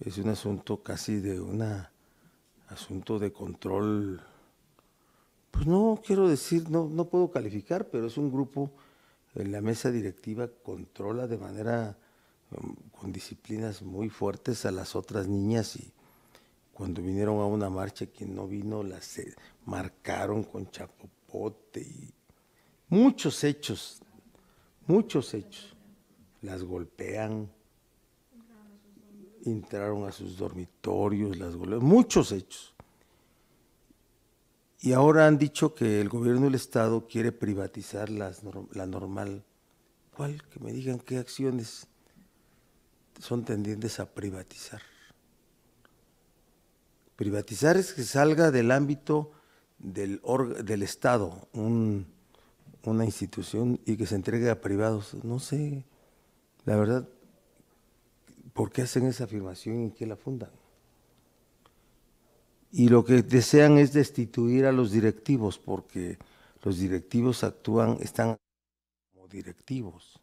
es un asunto casi de una asunto de control. Pues no quiero decir, no, no puedo calificar, pero es un grupo en la mesa directiva controla de manera um, con disciplinas muy fuertes a las otras niñas y cuando vinieron a una marcha quien no vino las marcaron con chapopote y muchos hechos, muchos hechos. Las golpean entraron a sus dormitorios, las muchos hechos. Y ahora han dicho que el gobierno del Estado quiere privatizar las, la normal. ¿Cuál? Que me digan qué acciones son tendientes a privatizar. Privatizar es que salga del ámbito del, del Estado, una institución, y que se entregue a privados. No sé, la verdad, ¿Por qué hacen esa afirmación y en qué la fundan? Y lo que desean es destituir a los directivos, porque los directivos actúan, están como directivos,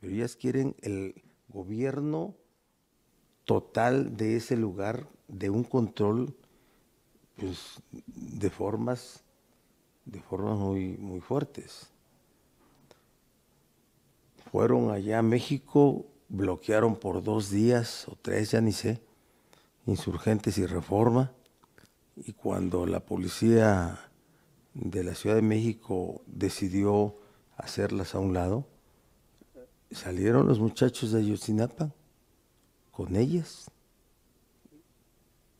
pero ellas quieren el gobierno total de ese lugar, de un control pues, de formas, de formas muy, muy fuertes. Fueron allá a México bloquearon por dos días o tres, ya ni sé, insurgentes y reforma. Y cuando la policía de la Ciudad de México decidió hacerlas a un lado, salieron los muchachos de Ayotzinapa con ellas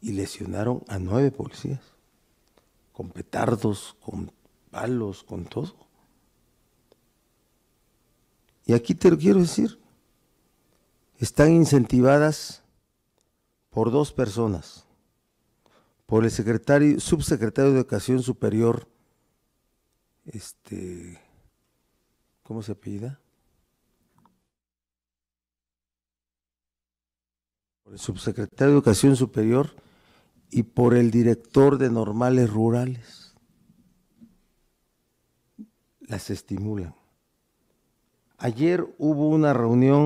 y lesionaron a nueve policías, con petardos, con palos, con todo. Y aquí te lo quiero decir, están incentivadas por dos personas, por el subsecretario de Educación Superior, este, ¿cómo se apellida? Por el subsecretario de Educación Superior y por el director de normales rurales. Las estimulan. Ayer hubo una reunión